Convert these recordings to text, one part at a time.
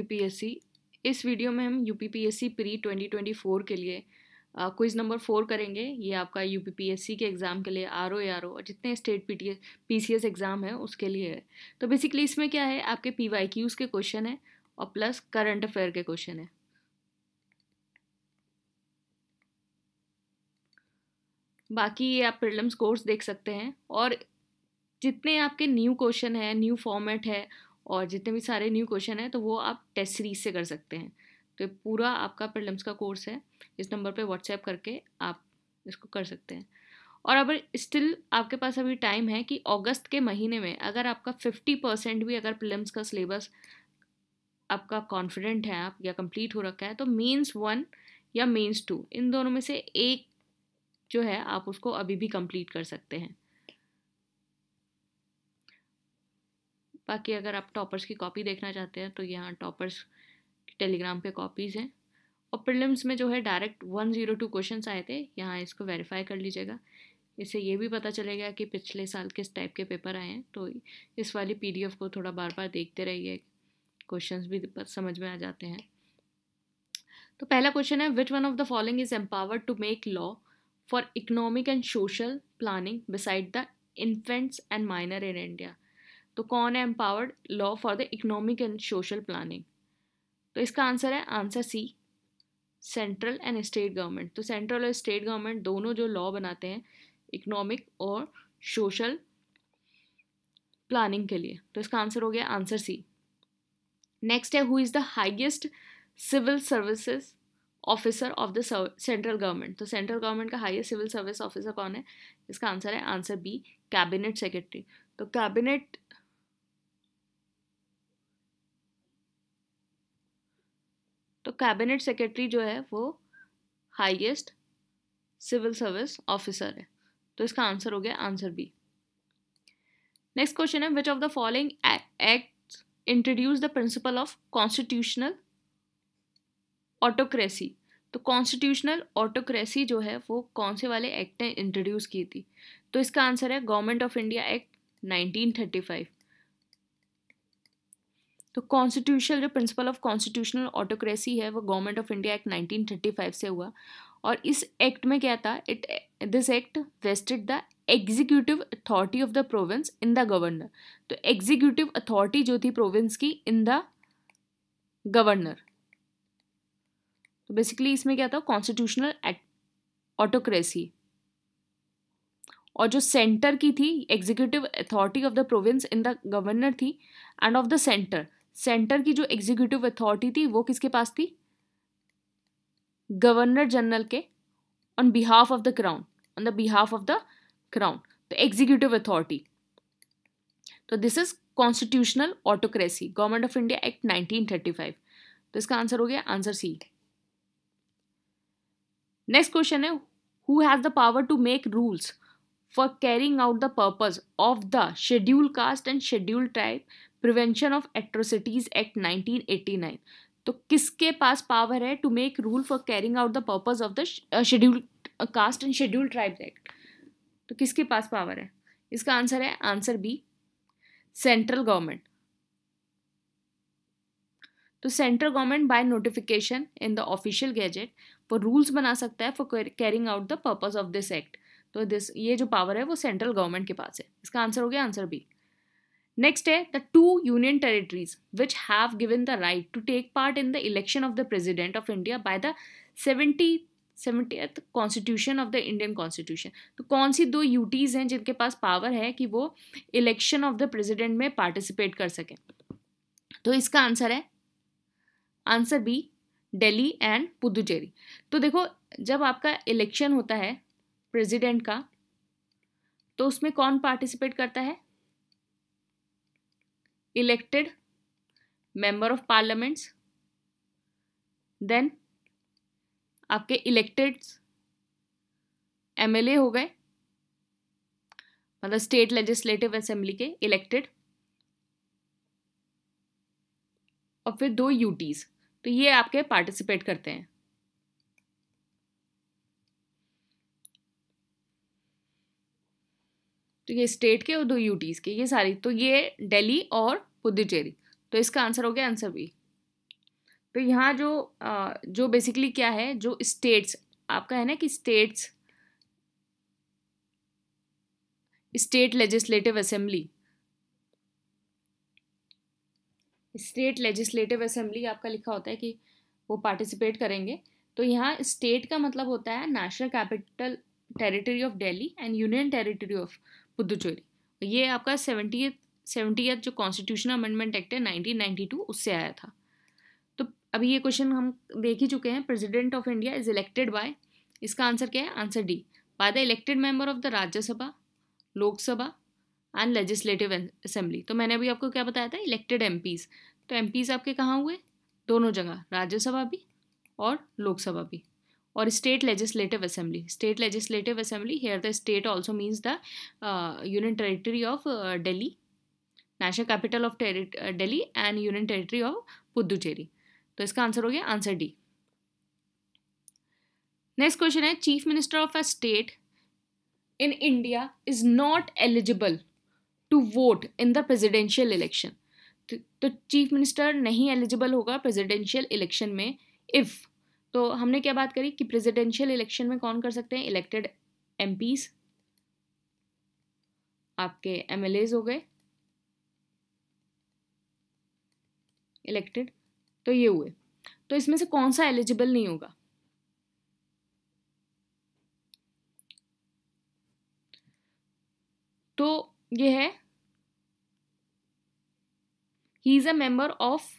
UPSC इस video में हम यूपीपीएससी प्री 2024 के लिए क्विज नंबर फोर करेंगे ये आपका यूपीपीएससी के एग्ज़ाम के लिए आर ओ आर ओ और जितने स्टेट पी पीसीएस एग्ज़ाम है उसके लिए है तो बेसिकली इसमें क्या है आपके पी वाई क्यूज़ के क्वेश्चन है और प्लस करंट अफेयर के क्वेश्चन है बाकी ये आप प्रम्स कोर्स देख सकते हैं और जितने आपके न्यू क्वेश्चन है न्यू फॉर्मेट है और जितने भी सारे न्यू क्वेश्चन हैं तो वो आप टेस्ट सीरीज से कर सकते हैं तो ये पूरा आपका प्रलम्स का कोर्स है इस नंबर पे व्हाट्सएप करके आप इसको कर सकते हैं और अगर स्टिल आपके पास अभी टाइम है कि अगस्त के महीने में अगर आपका फिफ्टी परसेंट भी अगर प्रिलिम्स का सिलेबस आपका कॉन्फिडेंट है आप या कंप्लीट हो रखा है तो मेंस वन या मेंस टू इन दोनों में से एक जो है आप उसको अभी भी कंप्लीट कर सकते हैं बाकी अगर आप टॉपर्स की कॉपी देखना चाहते हैं तो यहाँ टॉपर्स टेलीग्राम पे कॉपीज़ हैं और प्रिलिम्स में जो है direct one zero two question आए थे यहाँ इसको वेरीफाई कर लीजिएगा इससे ये भी पता चलेगा कि पिछले साल किस टाइप के पेपर आए हैं तो इस वाली पी को थोड़ा बार बार देखते रहिए क्वेश्चन भी समझ में आ जाते हैं तो पहला क्वेश्चन है which one of the following is empowered to make law for economic and social planning beside the infants and minor in India तो कौन है empowered law for the economic and social planning तो इसका answer है answer C central and state government तो central और state government दोनों जो लॉ बनाते हैं इकोनॉमिक और सोशल प्लानिंग के लिए तो इसका आंसर हो गया आंसर सी नेक्स्ट है who is the highest civil services officer of the central government तो सेंट्रल गवर्नमेंट का हाइएस्ट सिविल सर्विस ऑफिसर कौन है इसका आंसर है आंसर बी कैबिनेट सेक्रेटरी तो कैबिनेट कैबिनेट सेक्रेटरी जो है वो हाईएस्ट सिविल सर्विस ऑफिसर है तो इसका आंसर हो गया आंसर बी नेक्स्ट क्वेश्चन है which of the following act introduce the principle of constitutional autocracy तो कॉन्स्टिट्यूशनल ऑटोक्रेसी जो है वो कौन से वाले एक्ट ने इंट्रोड्यूस की थी तो इसका आंसर है गवर्नमेंट ऑफ इंडिया एक्ट 1935 तो कॉन्स्टिट्यूशनल जो प्रिंसिपल ऑफ कॉन्स्टिट्यूशनल ऑटोक्रेसी है वो गवर्नमेंट ऑफ इंडिया एक्ट 1935 से हुआ और इस एक्ट में क्या था it this act vested the executive authority of the province in the governor तो एग्जीक्यूटिव अथॉरिटी जो थी प्रोविंस की इन द गवर्नर तो बेसिकली इसमें क्या था कॉन्स्टिट्यूशनल ऑटोक्रेसी और जो सेंटर की थी executive authority of the province in the governor थी and of the centre centre की जो एग्जीक्यूटिव अथॉरिटी थी वो किसके पास थी गवर्नर जनरल के on behalf of the crown on the behalf of the crown तो एग्जीक्यूटिव अथॉरिटी तो this is constitutional autocracy government of India act 1935 तो इसका आंसर हो गया आंसर सी नेक्स्ट क्वेश्चन है who has the power to make rules for carrying out the purpose of the schedule caste and schedule tribe prevention of atrocities act nineteen eighty nine तो किसके पास power है to make rule for carrying out the purpose of the schedule caste and schedule tribe act तो किसके पास power है इसका answer है आंसर बी सेंट्रल गवर्नमेंट तो central government by notification in the official gazette वो rules बना सकता है for carrying out the purpose of this act तो दिस ये जो पावर है वो सेंट्रल गवर्नमेंट के पास है इसका आंसर हो गया आंसर बी नेक्स्ट है the two union territories which have given the right to take part in the election of the president of India by the seventy eighth constitution of the Indian constitution तो कौन सी दो UTs हैं जिनके पास power है कि वो election of the president में participate कर सकें तो इसका आंसर है answer B Delhi and Puducherry तो देखो जब आपका इलेक्शन होता है प्रेसिडेंट का तो उसमें कौन पार्टिसिपेट करता है elected member of parliaments then आपके इलेक्टेड एमएलए हो गए मतलब स्टेट लेजिस्लेटिव असेंबली के इलेक्टेड और फिर दो यूटीज़ तो ये आपके पार्टिसिपेट करते हैं तो ये स्टेट के और दो यूटीज़ के ये सारी तो ये दिल्ली और पुदुचेरी तो इसका आंसर हो गया आंसर बी तो यहाँ जो जो बेसिकली क्या है जो स्टेट्स आपका है ना कि states state legislative assembly state legislative assembly आपका लिखा होता है कि वो पार्टिसिपेट करेंगे तो यहाँ स्टेट का मतलब होता है national capital territory of Delhi and union territory of Puducherry ये आपका सेवेंटी सेवेंटीथ जो कॉन्स्टिट्यूशनल अमेंडमेंट एक्ट है टू उससे आया था तो अभी ये क्वेश्चन हम देख ही चुके हैं president of India is elected by इसका आंसर क्या है answer D by the elected member of the Rajya Sabha Lok Sabha and legislative assembly तो मैंने अभी आपको क्या बताया था इलेक्टेड एम तो एम आपके कहाँ हुए दोनों जगह राज्यसभा भी और लोकसभा भी और state legislative assembly state legislative assembly here the state also means the union territory of Delhi national capital of Delhi and union territory of Puducherry तो इसका आंसर हो गया आंसर डी नेक्स्ट क्वेश्चन है chief minister of a state in India is not eligible to vote in the presidential election तो chief तो minister नहीं eligible होगा presidential election में इफ़ तो हमने क्या बात करी कि प्रेसिडेंशियल इलेक्शन में कौन कर सकते हैं इलेक्टेड एम आपके एम हो गए इलेक्टेड तो ये हुए तो इसमें से कौन सा एलिजिबल नहीं होगा तो ये है he is a member of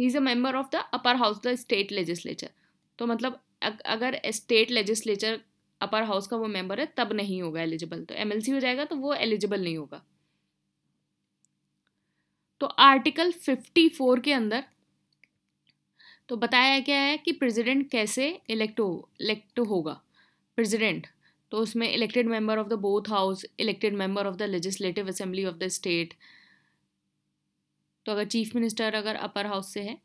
he is a member of the upper house the state legislature तो मतलब अगर स्टेट लेजिस्लेचर अपर हाउस का वो मेंबर है तब नहीं होगा एलिजिबल तो एम हो जाएगा तो वो एलिजिबल नहीं होगा तो आर्टिकल 54 के अंदर तो बताया गया है कि प्रेसिडेंट कैसे इलेक्ट हो इलेक्ट होगा प्रेसिडेंट तो उसमें elected member of the both house elected member of the legislative assembly of the state तो अगर चीफ मिनिस्टर अगर अपर हाउस से है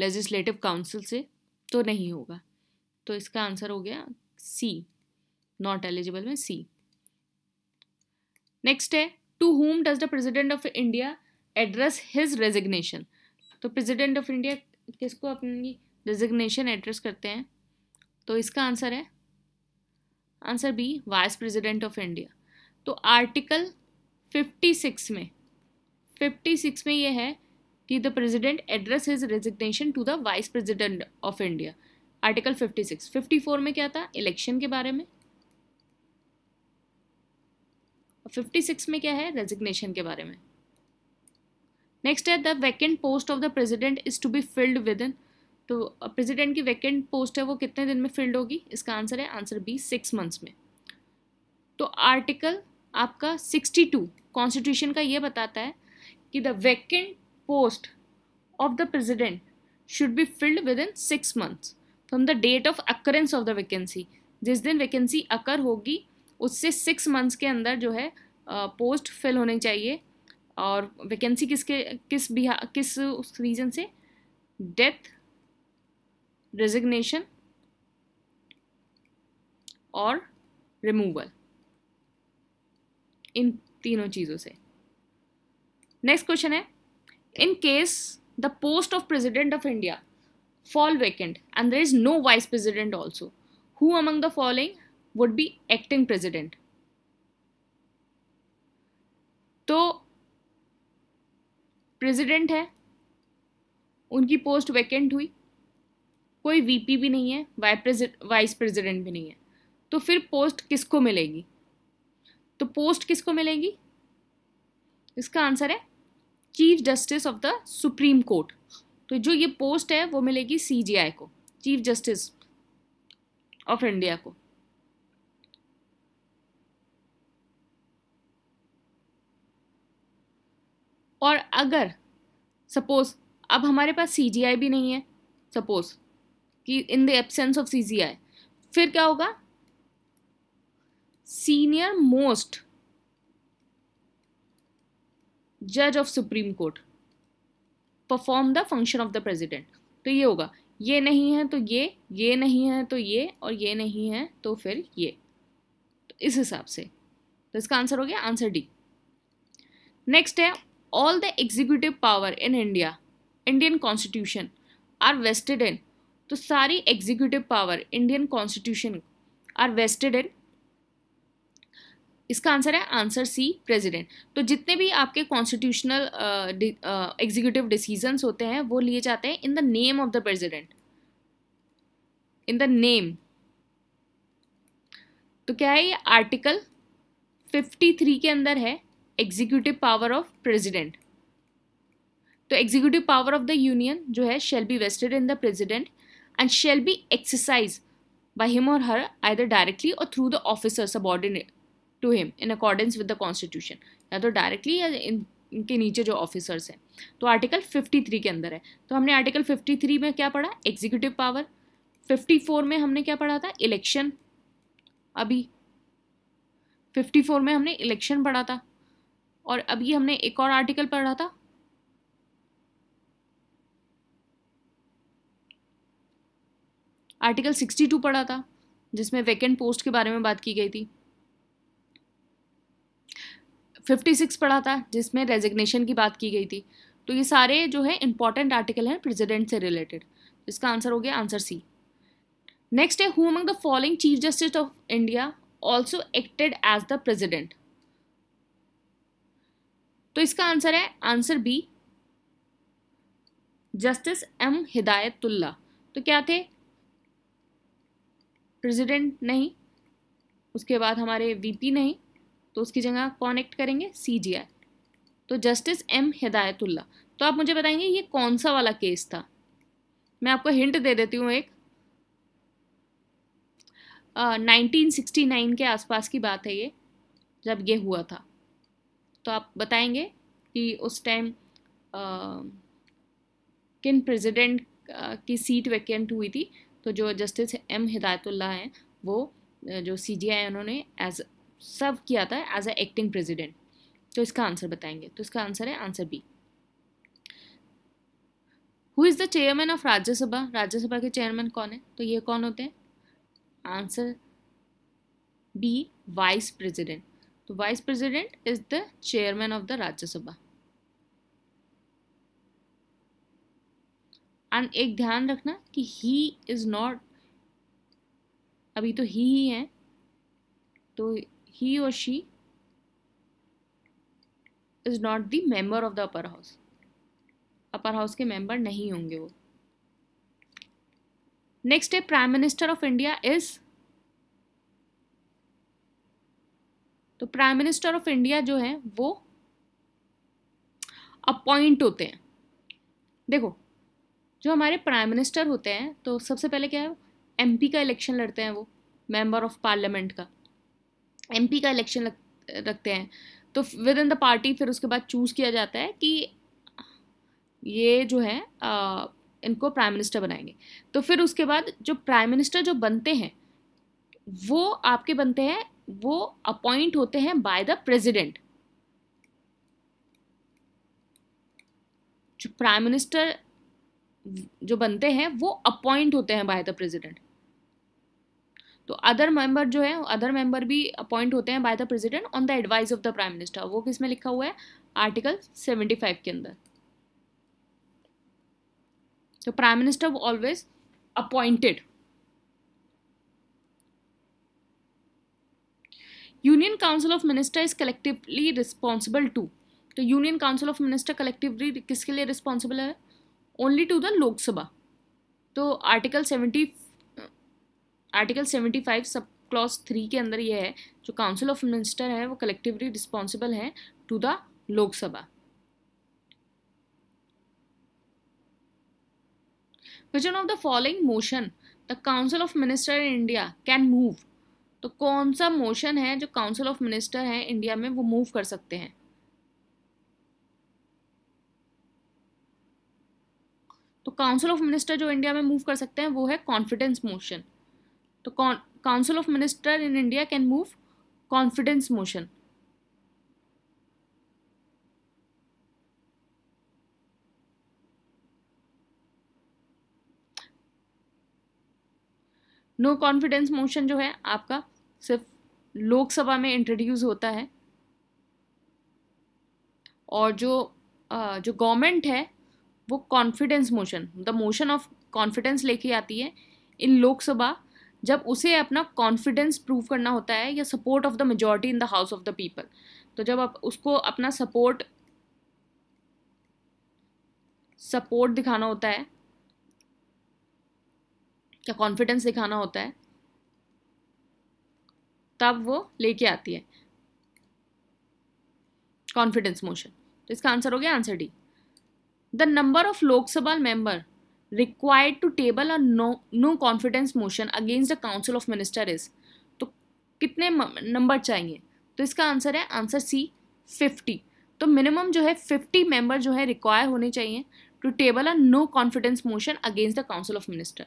लेजिस्लेटिव काउंसिल से तो नहीं होगा तो इसका आंसर हो गया सी नॉट एलिजिबल में सी नेक्स्ट है to whom does the president of India address his resignation तो प्रेसिडेंट ऑफ इंडिया किसको अपनी रेजिग्नेशन एड्रेस करते हैं तो इसका आंसर है answer B vice president of India तो आर्टिकल 56 में फिफ्टी सिक्स में ये है कि the president address his resignation to the vice president of India article fifty six fifty four में क्या था इलेक्शन के बारे में फिफ्टी सिक्स में क्या है रेजिग्नेशन के बारे में नेक्स्ट है the vacant post of the president is to be filled within तो प्रेजिडेंट की वैकेंट पोस्ट है वो कितने दिन में फिल्ड होगी इसका आंसर है आंसर बी सिक्स मंथ्स में तो आर्टिकल आपका सिक्सटी टू कॉन्स्टिट्यूशन का ये बताता है कि the vacant post of the president should be filled within six months from the date of occurrence of the vacancy जिस दिन वैकेंसी अकर होगी उससे सिक्स मंथ्स के अंदर जो है पोस्ट uh, फिल होने चाहिए और वैकेंसी किसके किस बिहा किस उस रीज़न से डेथ रेजिग्नेशन और रिमूवल इन तीनों चीज़ों से नेक्स्ट क्वेश्चन है in case the post of president of India fall vacant and there is no vice president also who among the following would be acting president तो president है उनकी post vacant हुई कोई वीपी भी नहीं है vice president भी नहीं है तो फिर पोस्ट किसको मिलेगी तो पोस्ट किसको मिलेगी इसका आंसर है chief justice of the supreme court तो जो ये पोस्ट है वो मिलेगी सीजीआई को चीफ जस्टिस ऑफ इंडिया को और अगर सपोज अब हमारे पास सीजीआई भी नहीं है सपोज कि in the absence of CJI फिर क्या होगा सीनियर मोस्ट जज of supreme court perform the function of the president तो ये होगा ये नहीं है तो ये ये नहीं है तो ये और ये नहीं है तो फिर ये तो इस हिसाब से तो इसका आंसर हो गया आंसर डी नेक्स्ट है all the executive power in India Indian constitution are vested in तो सारी executive power Indian constitution are vested in इसका आंसर है आंसर सी प्रेसिडेंट तो जितने भी आपके कॉन्स्टिट्यूशनल एग्जीक्यूटिव डिसीजंस होते हैं वो लिए जाते हैं in the name of the president in the name तो क्या है ये आर्टिकल 53 के अंदर है एग्जीक्यूटिव पावर ऑफ प्रेसिडेंट तो executive power of the union जो है shall be vested in the president and shall be exercise by him और हर आइदर डायरेक्टली और through the officer subordinate to him in accordance with the constitution या तो directly या इन इनके नीचे जो ऑफिसर्स हैं तो आर्टिकल 53 के अंदर है तो हमने आर्टिकल 53 में क्या पढ़ा एग्जीक्यूटिव पावर 54 में हमने क्या पढ़ा था इलेक्शन अभी 54 में हमने इलेक्शन पढ़ा था और अभी हमने एक और आर्टिकल पढ़ा था आर्टिकल 62 पढ़ा था जिसमें वैकेंट पोस्ट के बारे में बात की गई थी फिफ्टी सिक्स पढ़ा था जिसमें रेजिग्नेशन की बात की गई थी तो ये सारे जो है इंपॉर्टेंट आर्टिकल हैं प्रेजिडेंट से रिलेटेड इसका आंसर हो गया आंसर सी नेक्स्ट है who among the following chief justice of India also acted as the president तो इसका आंसर है answer B justice M Hidayatullah तो क्या थे प्रेसिडेंट नहीं उसके बाद हमारे वीपी नहीं तो उसकी जगह कॉनेक्ट करेंगे सी जी आई तो जस्टिस एम हिदायतुल्ला तो आप मुझे बताएंगे ये कौन सा वाला केस था मैं आपको हिंट दे देती हूँ एक नाइनटीन सिक्सटी नाइन के आसपास की बात है ये जब ये हुआ था तो आप बताएंगे कि उस टाइम किन प्रेसिडेंट की सीट वैकेंट हुई थी तो जो जस्टिस एम हिदायतुल्ला हैं वो जो सी जी आई उन्होंने एज सर्व किया था एज अ एक्टिंग प्रेसिडेंट तो इसका आंसर बताएंगे तो इसका आंसर है answer B who is the chairman of Rajya Sabha Rajya Sabha के चेयरमैन कौन है तो ये कौन होते हैं आंसर बी वाइस प्रेसिडेंट तो vice president is the chairman of the Rajya Sabha and एक ध्यान रखना कि ही इज़ नॉट अभी तो ही ही है तो he or she is not the member of the upper house upper house के मेंबर नहीं होंगे वो नेक्स्ट है prime minister of India is तो प्राइम मिनिस्टर ऑफ इंडिया जो है वो अपॉइंट होते हैं देखो जो हमारे प्राइम मिनिस्टर होते हैं तो सबसे पहले क्या है एमपी का इलेक्शन लड़ते हैं वो मेंबर ऑफ पार्लियामेंट का एम का इलेक्शन रखते हैं तो विद इन द पार्टी फिर उसके बाद चूज़ किया जाता है कि ये जो है आ, इनको प्राइम मिनिस्टर बनाएंगे तो फिर उसके बाद जो प्राइम मिनिस्टर जो बनते हैं वो आपके बनते हैं वो अपॉइंट होते हैं बाय द प्रेसिडेंट जो प्राइम मिनिस्टर जो बनते हैं वो अपॉइंट होते हैं बाय द प्रेसिडेंट तो अदर मेंबर जो है अदर मेंबर भी अपॉइंट होते हैं by the president on the advice of the prime minister वो किस में लिखा हुआ है आर्टिकल सेवेंटी फाइव के अंदर तो prime minister always appointed union council of minister is collectively responsible to तो union council of minister collectively किसके लिए रिस्पॉन्सिबल है ओनली टू द लोकसभा तो article seventy article 75 sub clause three के अंदर यह है जो काउंसिल ऑफ मिनिस्टर है वो कलेक्टिवली रिस्पॉन्सिबल है to the Lok Sabha which of the following motion the council of minister in India can move तो कौन सा मोशन है जो काउंसिल ऑफ मिनिस्टर है इंडिया में वो मूव कर सकते हैं तो काउंसिल ऑफ मिनिस्टर जो इंडिया में मूव कर सकते हैं वो है कॉन्फिडेंस मोशन तो council of minister in India can move confidence motion no confidence motion जो है आपका सिर्फ लोकसभा में इंट्रोड्यूस होता है और जो जो गवर्नमेंट है वो confidence motion the motion of confidence लेके आती है इन लोकसभा जब उसे अपना कॉन्फिडेंस प्रूव करना होता है या support of the majority in the house of the people तो जब आप उसको अपना सपोर्ट सपोर्ट दिखाना होता है या कॉन्फिडेंस दिखाना होता है तब वो लेके आती है कॉन्फिडेंस मोशन तो इसका आंसर हो गया answer D the number of Lok Sabha member required to table a no no confidence motion against the council of minister is तो कितने नंबर चाहिए तो इसका आंसर है आंसर सी फिफ्टी तो मिनिमम जो है फिफ्टी मेंबर जो है रिक्वायर होने चाहिए to table a no confidence motion against the council of minister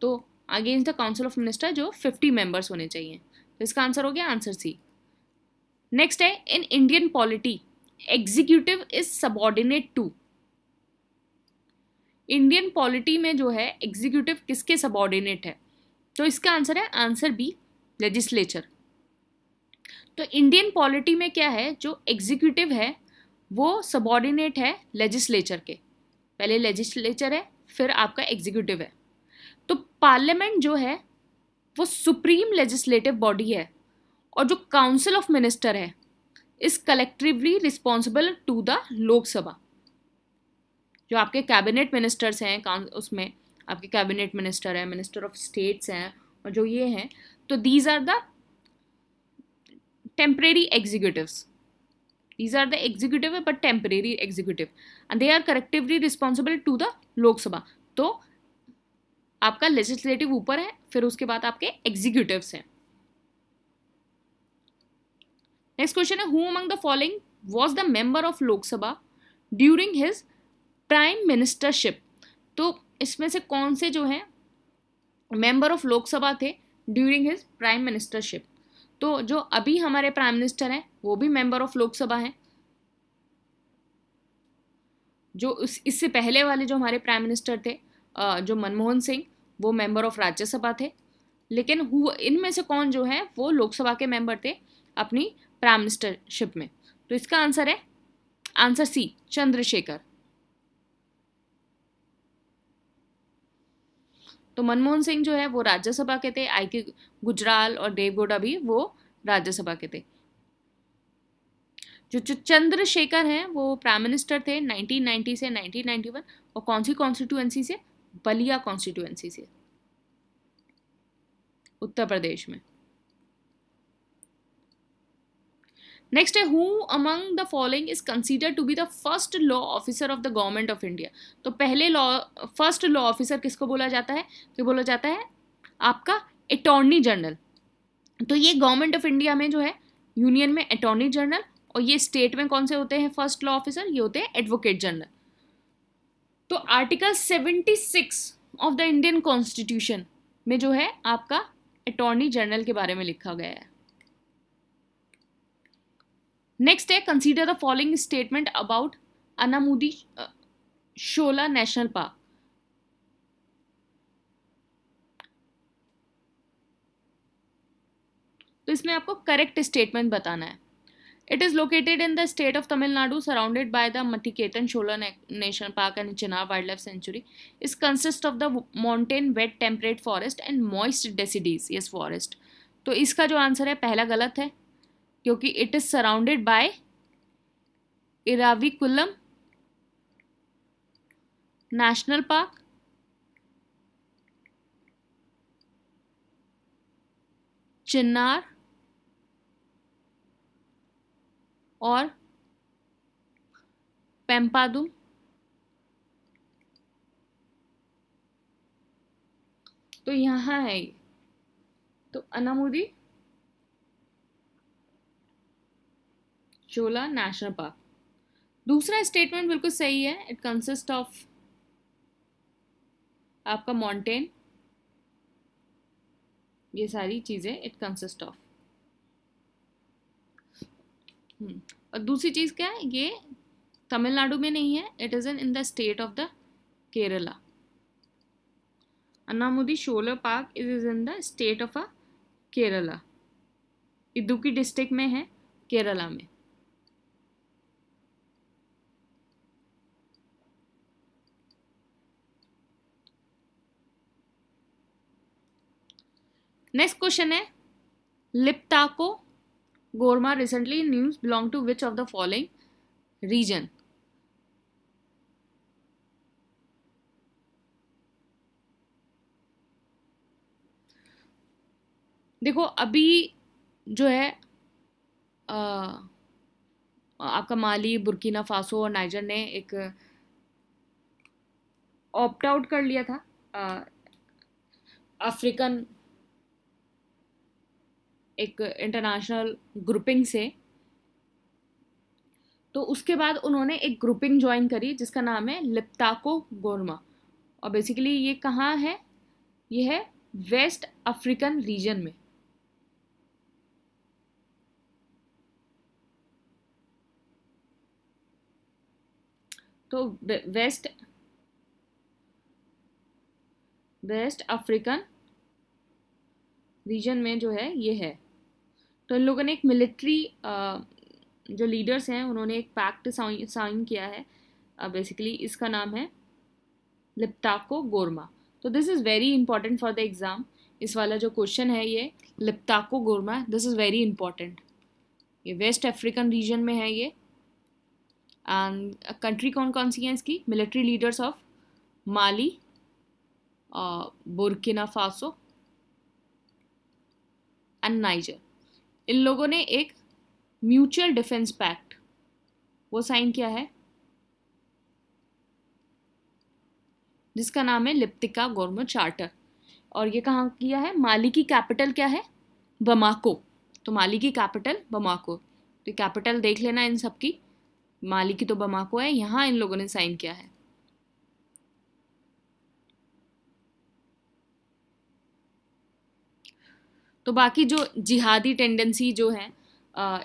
तो against the council of minister जो फिफ्टी मेंबर्स होने चाहिए तो इसका आंसर हो गया आंसर सी नेक्स्ट है in Indian polity executive is subordinate to Indian polity में जो है एग्जीक्यूटिव किसके सबॉर्डिनेट है तो इसका आंसर है आंसर बी लेजिस्लेचर तो इंडियन पॉलिटी में क्या है जो एग्जीक्यूटिव है वो सबॉर्डिनेट है लेजिस्लेचर के पहले लेजिस्लेचर है फिर आपका एग्जीक्यूटिव है तो पार्लियामेंट जो है वो सुप्रीम लेजिस्लेटिव बॉडी है और जो काउंसिल ऑफ मिनिस्टर है is collectively responsible to the Lok Sabha जो आपके कैबिनेट मिनिस्टर्स हैं उसमें आपके कैबिनेट मिनिस्टर हैं मिनिस्टर ऑफ स्टेट्स हैं और जो ये हैं तो these are the temporary executives these are the executive but temporary executive and they are collectively responsible to the Lok Sabha तो आपका लेजिस्लेटिव ऊपर है फिर उसके बाद आपके एग्जीक्यूटिव हैं नेक्स्ट क्वेश्चन है who among the following was the member of Lok Sabha during his prime ministership तो इसमें से कौन से जो हैं मेंबर ऑफ लोकसभा थे ड्यूरिंग हिज प्राइम मिनिस्टरशिप तो जो अभी हमारे प्राइम मिनिस्टर हैं वो भी मेंबर ऑफ लोकसभा हैं जो इससे पहले वाले जो हमारे प्राइम मिनिस्टर थे जो मनमोहन सिंह वो मेंबर ऑफ राज्यसभा थे लेकिन इनमें से कौन जो है वो लोकसभा के मेंबर थे अपनी प्राइम मिनिस्टरशिप में तो इसका आंसर है आंसर सी चंद्रशेखर तो मनमोहन सिंह जो है वो राज्यसभा के थे आई के गुजराल और देवगौड़ा भी वो राज्यसभा के थे जो जो चंद्रशेखर हैं वो प्राइम मिनिस्टर थे 1990 से 1991 और कौन सी कॉन्स्टिट्यूएंसी से बलिया कॉन्स्टिट्यूएंसी से उत्तर प्रदेश में नेक्स्ट है who among the following is consider to be the first law officer of the government of India तो पहले लॉ फर्स्ट लॉ ऑफिसर किसको बोला जाता है तो बोला जाता है आपका अटॉर्नी जनरल तो ये गवर्नमेंट ऑफ इंडिया में जो है यूनियन में अटॉर्नी जनरल और ये स्टेट में कौन से होते हैं फर्स्ट लॉ ऑफिसर ये होते हैं एडवोकेट जनरल तो article seventy six of the Indian constitution में जो है आपका अटॉर्नी जनरल के बारे में लिखा गया है नेक्स्ट है consider the following statement about Anamudi Shola national park तो इसमें आपको करेक्ट स्टेटमेंट बताना है it is located in the state of Tamil Nadu surrounded by the Mathikettan Shola national park and Chinnar wildlife sanctuary is consist of the mountain wet temperate forest and moist deciduous forest तो इसका जो आंसर है पहला गलत है क्योंकि it is surrounded by Eravikulam national park Chinnar और पेम्पादुम तो यहाँ है तो अनामुदी चोला नेशनल पार्क दूसरा स्टेटमेंट बिल्कुल सही है इट कंसिस्ट ऑफ आपका माउंटेन ये सारी चीज़ें इट कंसिस्ट ऑफ और दूसरी चीज़ क्या है ये तमिलनाडु में नहीं है it is in the state of the Kerala Anamudi Shola park is is in the state of a Kerala Idukki district में है केरला में नेक्स्ट क्वेश्चन है Liptako Gourma recently news belong to which of the following region देखो अभी जो है आ, आपका माली बुर्किना फासो और नाइजर ने एक ऑप्ट आउट कर लिया था अफ्रीकन एक इंटरनेशनल ग्रुपिंग से तो उसके बाद उन्होंने एक ग्रुपिंग ज्वाइन करी जिसका नाम है लिप्ताको गोरमा और बेसिकली ये कहाँ है ये है वेस्ट अफ्रीकन रीजन में तो वेस्ट वेस्ट अफ्रीकन रीजन में जो है ये है तो इन लोगों ने एक मिलिट्री जो लीडर्स हैं उन्होंने एक पैक्ट साइन साइन किया है बेसिकली इसका नाम है लिप्ताको गोरमा तो this is very important for the exam इस वाला जो क्वेश्चन है ये लिप्ताको गोरमा दिस इज़ वेरी इंपॉर्टेंट ये वेस्ट अफ्रीकन रीजन में है ये एंड कंट्री कौन कौन सी हैं इसकी military leaders of Mali Burkina Faso and Niger इन लोगों ने एक म्यूचुअल डिफेंस पैक्ट वो साइन किया है जिसका नाम है लिप्तिका गोरमो चार्टर और ये कहाँ किया है माली की कैपिटल क्या है बमाको तो माली की कैपिटल बमाको तो कैपिटल देख लेना इन सब की माली की तो बमाको है यहाँ इन लोगों ने साइन किया है तो बाकी जो जिहादी टेंडेंसी जो है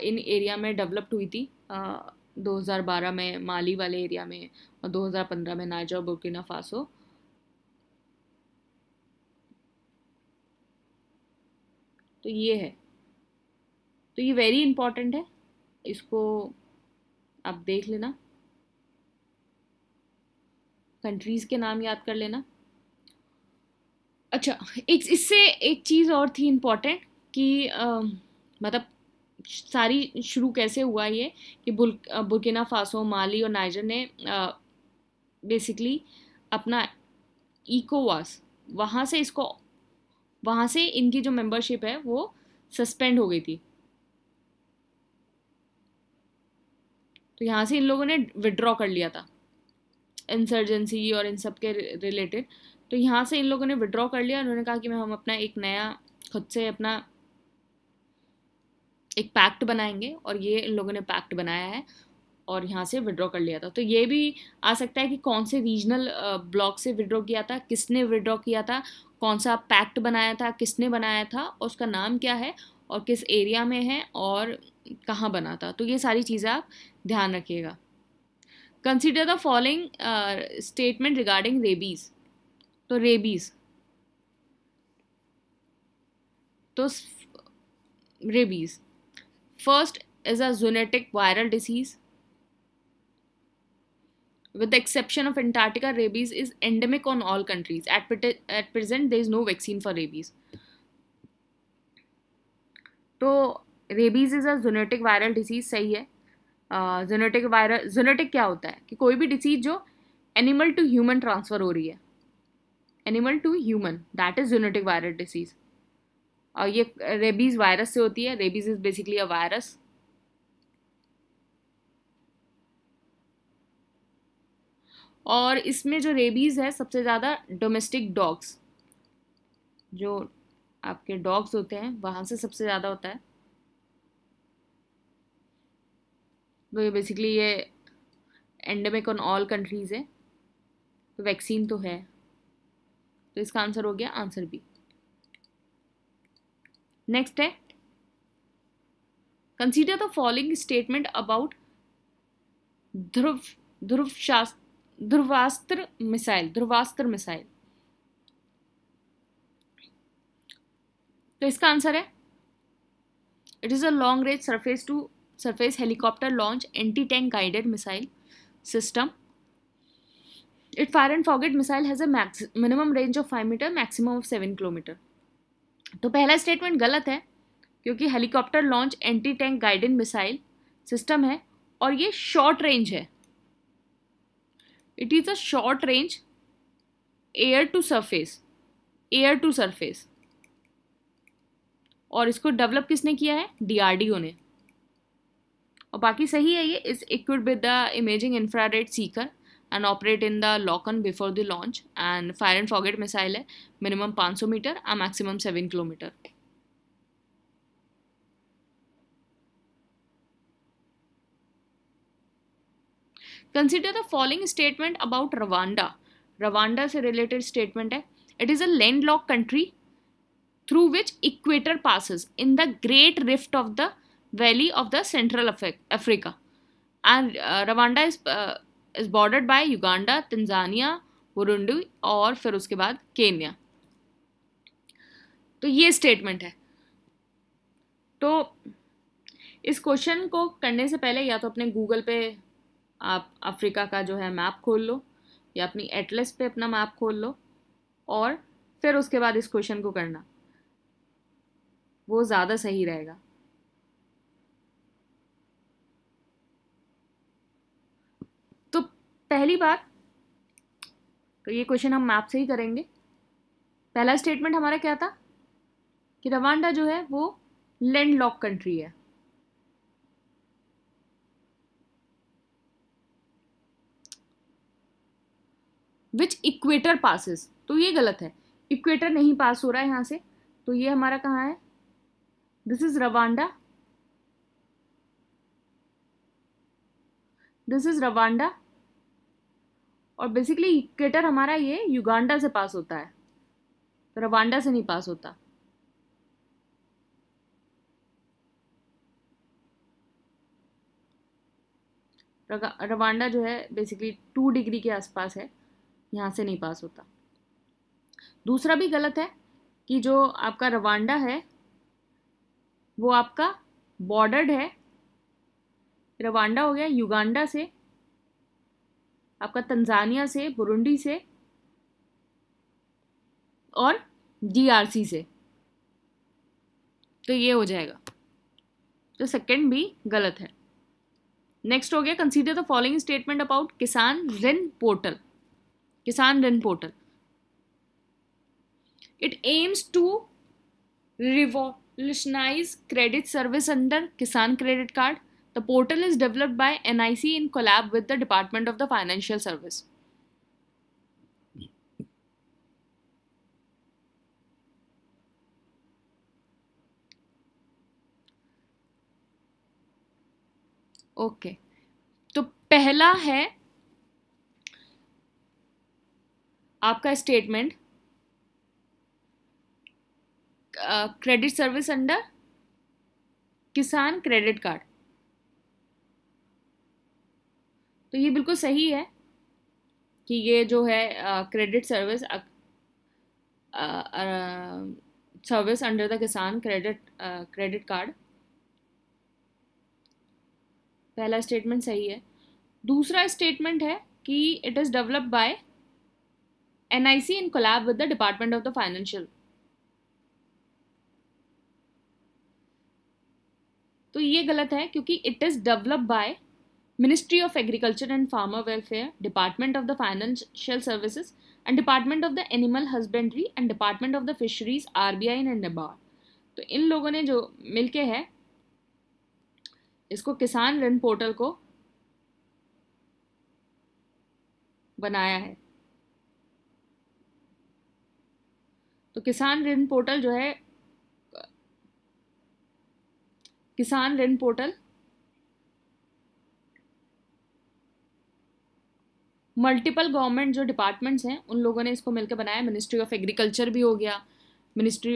इन एरिया में डेवलप्ड हुई थी 2012 में माली वाले एरिया में और 2015 में नाइजर बुर्किना फासो तो ये है तो ये वेरी इम्पोर्टेंट है इसको आप देख लेना कंट्रीज़ के नाम याद कर लेना अच्छा एक इससे एक चीज़ और थी इम्पॉर्टेंट कि आ, मतलब सारी शुरू कैसे हुआ ये कि बुल बुर्किना फासो माली और नाइजर ने बेसिकली अपना इकोवास वहाँ से इसको वहाँ से इनकी जो मेंबरशिप है वो सस्पेंड हो गई थी तो यहाँ से इन लोगों ने विड्रॉ कर लिया था इंसर्जेंसी और इन सब के रिलेटेड तो यहाँ से इन लोगों ने विड्रॉ कर लिया उन्होंने कहा कि मैं हम अपना एक नया खुद से अपना एक पैक्ट बनाएंगे और ये इन लोगों ने पैक्ट बनाया है और यहाँ से विड्रॉ कर लिया था तो ये भी आ सकता है कि कौन से रीजनल ब्लॉक से विड्रॉ किया था किसने विड्रॉ किया था कौन सा पैक्ट बनाया था किसने बनाया था और उसका नाम क्या है और किस एरिया में है और कहाँ बना था तो ये सारी चीज़ें आप ध्यान रखिएगा consider the following statement regarding rabies तो रेबीज तो rabies first is a zoonotic viral disease with the exception of Antarctica rabies is endemic on all countries at at present there is no vaccine for rabies तो rabies is a zoonotic viral disease सही है zoonotic viral zoonotic क्या होता है कि कोई भी disease जो एनिमल टू ह्यूमन ट्रांसफर हो रही है animal to human that is zoonotic viral disease और ये रेबीज़ वायरस से होती है rabies is basically a virus और इसमें जो रेबीज़ है सबसे ज़्यादा डोमेस्टिक डॉग्स जो आपके डॉग्स होते हैं वहाँ से सबसे ज़्यादा होता है तो ये बेसिकली ये एंडेमिक ऑन ऑल कंट्रीज़ है तो वैक्सीन तो है तो इसका आंसर हो गया आंसर बी नेक्स्ट है consider the following statement about Dhruv Dhruvastra Dhruvastra missile Dhruvastra missile तो इसका आंसर है it is a long range surface to surface helicopter launch anti tank guided missile system it fire and forget missile has a max minimum range of five metre maximum of seven kilometre तो पहला statement गलत है क्योंकि helicopter launch anti tank guided missile system है और ये short range है it is a short range air to surface air to surface और इसको डेवलप किसने किया है डीआरडीओ ने और बाकी सही है ये is equipped with the imaging infrared seeker and operate in the lock-on before the launch and fire and forget missile minimum 500 meter, और maximum 7 kilometer. Consider the following statement about Rwanda. Rwanda related statement है It is a landlocked country through which equator passes in the great rift of the valley of the Central Africa. And uh, Rwanda is uh, is bordered by Uganda Tanzania Burundi और फिर उसके बाद Kenya तो ये statement है तो इस question को करने से पहले या तो अपने गूगल पे आप अफ्रीका का जो है मैप खोल लो या अपनी एटलस पे अपना मैप खोल लो और फिर उसके बाद इस क्वेश्चन को करना वो ज़्यादा सही रहेगा पहली बात तो ये क्वेश्चन हम मैप से ही करेंगे पहला स्टेटमेंट हमारा क्या था कि रवांडा जो है वो लैंड लॉक कंट्री है विच इक्वेटर पासिस तो ये गलत है इक्वेटर नहीं पास हो रहा है यहां से तो ये हमारा कहाँ है this is Rwanda this is Rwanda और बेसिकली इक्वेटर हमारा ये युगांडा से पास होता है रवांडा से नहीं पास होता रवांडा जो है बेसिकली टू डिग्री के आसपास है यहाँ से नहीं पास होता दूसरा भी गलत है कि जो आपका रवांडा है वो आपका बॉर्डर्ड है रवांडा हो गया युगांडा से आपका तंजानिया से बुरुंडी से और डीआरसी से तो ये हो जाएगा तो सेकंड भी गलत है नेक्स्ट हो गया consider the following statement about Kisan Rin portal Kisan Rin portal it aims to revolutionise credit service under Kisan credit card The portal is developed by NIC in collab with the Department of the Financial Service. Okay okay. तो पहला है आपका statement credit service under Kisan credit card तो ये बिल्कुल सही है कि ये जो है credit service service under the Kisan credit credit card पहला स्टेटमेंट सही है दूसरा स्टेटमेंट है कि it is developed by N I C in collab with the department of the financial तो ये गलत है क्योंकि it is developed by Ministry of Agriculture and Farmer Welfare, Department of the Financial Services, and Department of the Animal Husbandry and Department of the Fisheries, RBI and NABARD. तो इन लोगों ने जो मिलके है इसको किसान ऋण पोर्टल को बनाया है तो किसान ऋण पोर्टल जो है Kisan Rin portal multiple government जो डिपार्टमेंट्स हैं उन लोगों ने इसको मिलकर बनाया मिनिस्ट्री ऑफ एग्रीकल्चर भी हो गया मिनिस्ट्री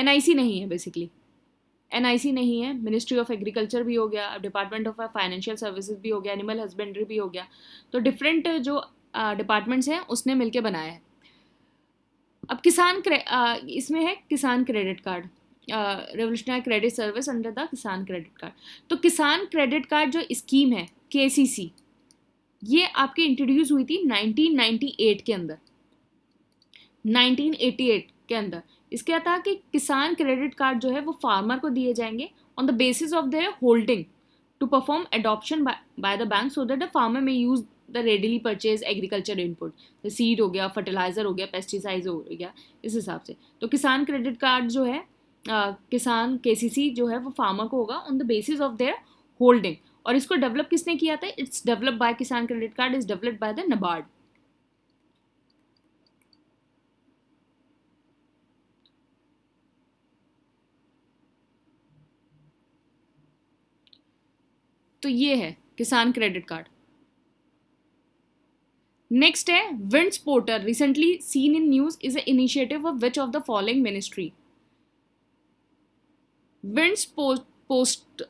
एन नहीं है बेसिकली एन नहीं है मिनिस्ट्री ऑफ एग्रीकल्चर भी हो गया अब डिपार्टमेंट ऑफ फाइनेंशियल सर्विसेज भी हो गया एनिमल हस्बेंड्री भी हो गया तो डिफरेंट जो डिपार्टमेंट्स हैं उसने मिल बनाया है अब किसान आ, इसमें है Kisan credit card revolutionary credit service under the Kisan credit card तो किसान क्रेडिट कार्ड जो स्कीम है के ये आपके इंट्रोड्यूस हुई थी 1998 के अंदर 1988 के अंदर इसके था कि किसान क्रेडिट कार्ड जो है वो फार्मर को दिए जाएंगे on the basis of their holding to perform adoption by the bank so that the farmer में use the readily purchase agriculture input seed हो गया फर्टिलाइजर हो गया पेस्टिसाइज हो गया इस हिसाब से तो किसान क्रेडिट कार्ड जो है आ, किसान के जो है वो फार्मर को होगा on the basis of their holding और इसको डेवलप किसने किया था it's develop by Kisan credit card is developed by the NABARD तो ये है किसान क्रेडिट कार्ड नेक्स्ट है विंड portal recently seen in news is a initiative of which of the following ministry WINDS post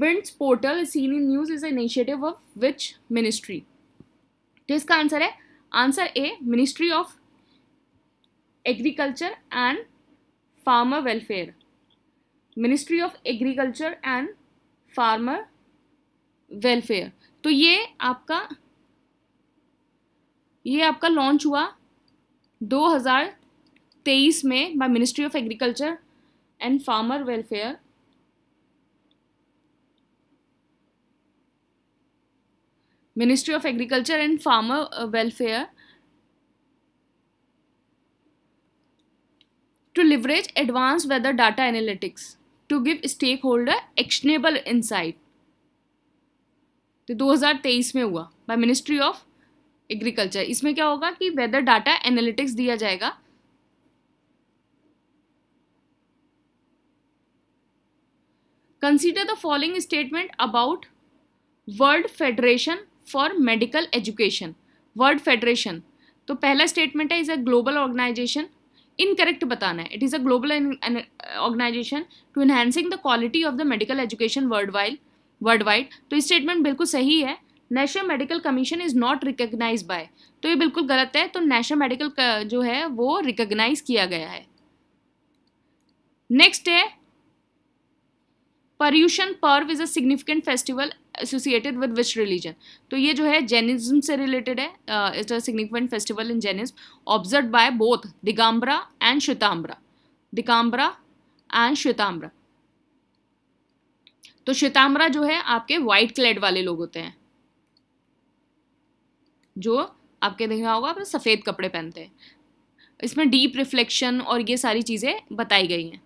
WINDS portal seen in news is initiative of which ministry तो इसका answer है answer A ministry of agriculture and farmer welfare ministry of agriculture and farmer welfare तो ये आपका ये आपका launch हुआ 2023 में by ministry of agriculture and farmer welfare ministry of agriculture and farmer welfare to leverage advance weather data analytics to give stakeholder actionable insight दो हजार तेईस में हुआ बाय मिनिस्ट्री ऑफ एग्रीकल्चर इसमें क्या होगा कि वेदर डाटा एनालिटिक्स दिया जाएगा consider the following statement about world federation for medical education world federation तो पहला स्टेटमेंट है is a global organisation incorrect बताना है it is a global organisation to enhancing the quality of the medical education worldwide worldwide तो ये statement बिल्कुल सही है national medical commission is not recognise by तो ये बिल्कुल गलत है तो नेशनल मेडिकल जो है वो रिकग्नाइज किया गया है नेक्स्ट है Paryushan Parv is a significant festival associated with which religion तो ये जो है जैनिज्म से रिलेटेड है it a significant festival in Jainism observe by both Digambara and Shvetambara Digambara and Shvetambara तो श्वेताम्बरा जो है आपके व्हाइट क्लेड वाले लोग होते हैं जो आपके देखा होगा आप सफ़ेद कपड़े पहनते हैं इसमें डीप रिफ्लेक्शन और ये सारी चीज़ें बताई गई हैं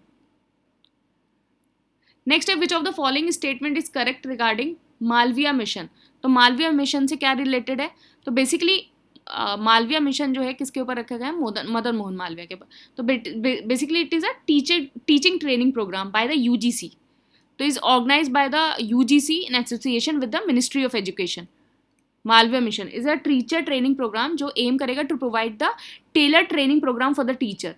नेक्स्ट है which of the following statement is correct regarding Malaviya mission तो मालविया मिशन से क्या रिलेटेड है तो बेसिकली मालविया मिशन जो है किसके ऊपर रखा गया है मदन मोहन मालविया के ऊपर तो basically it is a teacher teaching training programme by the U तो is organise by the U in association with the ministry of education Malaviya mission is a teacher training programme जो एम करेगा to provide the tailor training programme for the teacher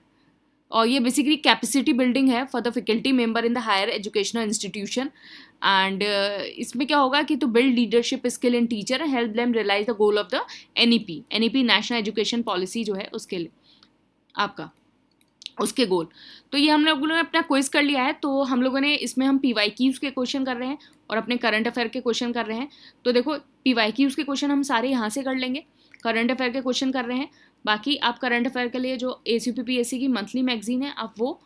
और ये basically capacity building है for the faculty member in the higher educational institution and uh, इसमें क्या होगा कि to build leadership skill in teacher help them realize the goal of the N E P N E P national education policy जो है उसके लिए आपका उसके गोल तो ये हम लोगों ने अपना क्विज कर लिया है तो हम लोगों ने इसमें हम पी वाई क्यूज़ के क्वेश्चन कर रहे हैं और अपने करंट अफेयर के क्वेश्चन कर रहे हैं तो देखो पी वाई क्यूज़ के क्वेश्चन हम सारे यहाँ से कर लेंगे करंट अफेयर के क्वेश्चन कर रहे हैं बाकी आप करंट अफेयर के लिए जो A C P P S C की मंथली मैगजीन है आप वो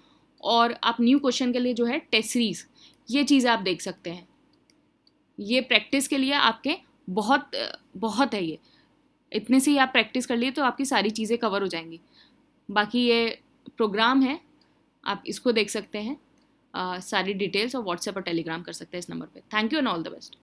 और आप न्यू क्वेश्चन के लिए जो है टेस्ट सीरीज़ ये चीज़ आप देख सकते हैं ये प्रैक्टिस के लिए आपके बहुत बहुत है ये इतने से ही आप प्रैक्टिस कर लिए तो आपकी सारी चीज़ें कवर हो जाएंगी बाकी ये प्रोग्राम है आप इसको देख सकते हैं आ, सारी डिटेल्स और व्हाट्सएप और टेलीग्राम कर सकते हैं इस नंबर पे thank you and all the best